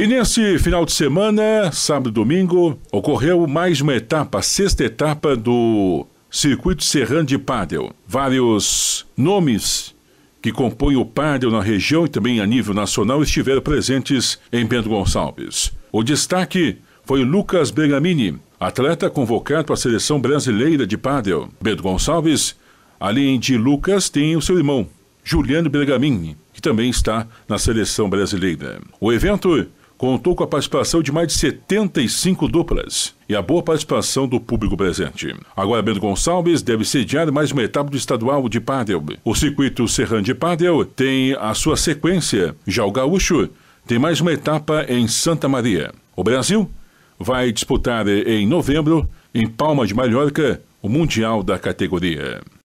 E nesse final de semana, sábado e domingo, ocorreu mais uma etapa, a sexta etapa do Circuito Serrano de Padel. Vários nomes que compõem o Padel na região e também a nível nacional estiveram presentes em Bento Gonçalves. O destaque foi Lucas Bergamini, atleta convocado para a seleção brasileira de Padel. Bento Gonçalves, além de Lucas, tem o seu irmão, Juliano Bergamini, que também está na seleção brasileira. O evento contou com a participação de mais de 75 duplas e a boa participação do público presente. Agora, Bento Gonçalves deve sediar mais uma etapa do estadual de pádel. O circuito Serran de Pádel tem a sua sequência. Já o Gaúcho tem mais uma etapa em Santa Maria. O Brasil vai disputar em novembro, em Palma de Mallorca, o Mundial da categoria.